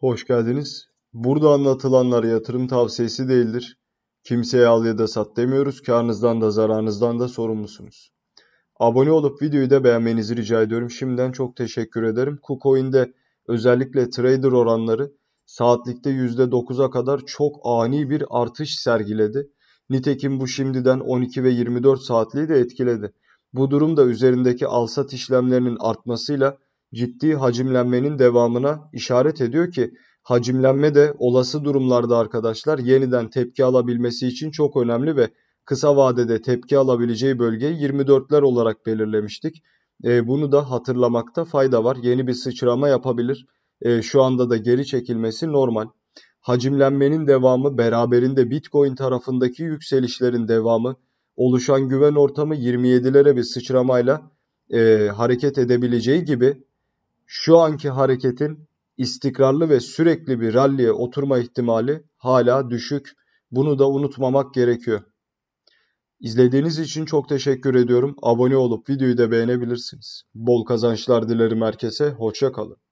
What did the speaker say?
Hoş geldiniz. Burada anlatılanlar yatırım tavsiyesi değildir. Kimseye al ya da sat demiyoruz. Karnınızdan da zararınızdan da sorumlusunuz. Abone olup videoyu da beğenmenizi rica ediyorum. Şimdiden çok teşekkür ederim. KuCoin'de özellikle trader oranları saatlikte %9'a kadar çok ani bir artış sergiledi. Nitekim bu şimdiden 12 ve 24 saatliği de etkiledi. Bu durum da üzerindeki alsat işlemlerinin artmasıyla ciddi hacimlenmenin devamına işaret ediyor ki hacimlenme de olası durumlarda arkadaşlar yeniden tepki alabilmesi için çok önemli ve kısa vadede tepki alabileceği bölgeyi 24'ler olarak belirlemiştik. E, bunu da hatırlamakta fayda var. Yeni bir sıçrama yapabilir. E, şu anda da geri çekilmesi normal. Hacimlenmenin devamı beraberinde Bitcoin tarafındaki yükselişlerin devamı oluşan güven ortamı 27'lere bir sıçramayla e, hareket edebileceği gibi şu anki hareketin istikrarlı ve sürekli bir ralliye oturma ihtimali hala düşük. Bunu da unutmamak gerekiyor. İzlediğiniz için çok teşekkür ediyorum. Abone olup videoyu da beğenebilirsiniz. Bol kazançlar dilerim herkese. Hoşça kalın.